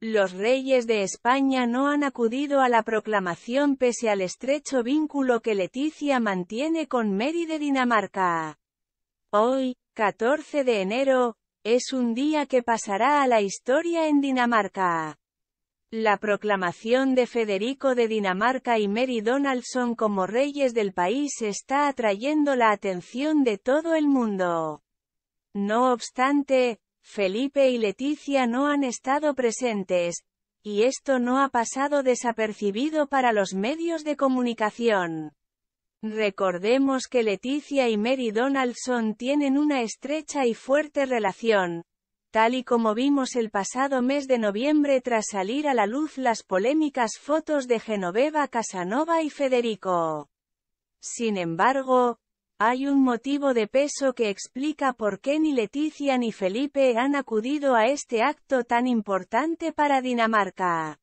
Los reyes de España no han acudido a la proclamación pese al estrecho vínculo que Leticia mantiene con Mary de Dinamarca. Hoy, 14 de enero, es un día que pasará a la historia en Dinamarca. La proclamación de Federico de Dinamarca y Mary Donaldson como reyes del país está atrayendo la atención de todo el mundo. No obstante, Felipe y Leticia no han estado presentes, y esto no ha pasado desapercibido para los medios de comunicación. Recordemos que Leticia y Mary Donaldson tienen una estrecha y fuerte relación, tal y como vimos el pasado mes de noviembre tras salir a la luz las polémicas fotos de Genoveva Casanova y Federico. Sin embargo, hay un motivo de peso que explica por qué ni Leticia ni Felipe han acudido a este acto tan importante para Dinamarca.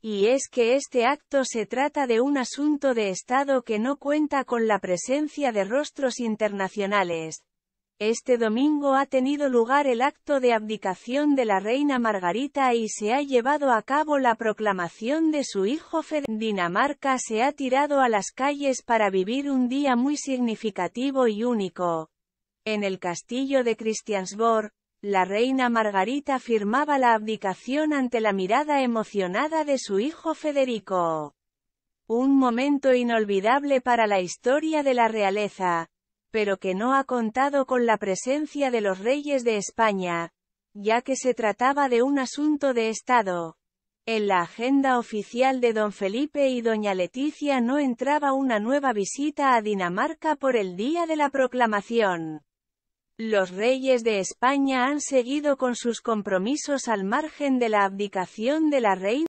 Y es que este acto se trata de un asunto de Estado que no cuenta con la presencia de rostros internacionales, este domingo ha tenido lugar el acto de abdicación de la reina Margarita y se ha llevado a cabo la proclamación de su hijo Federico. Dinamarca se ha tirado a las calles para vivir un día muy significativo y único. En el castillo de Christiansborg, la reina Margarita firmaba la abdicación ante la mirada emocionada de su hijo Federico. Un momento inolvidable para la historia de la realeza, pero que no ha contado con la presencia de los reyes de España, ya que se trataba de un asunto de Estado. En la agenda oficial de don Felipe y doña Leticia no entraba una nueva visita a Dinamarca por el día de la proclamación. Los reyes de España han seguido con sus compromisos al margen de la abdicación de la reina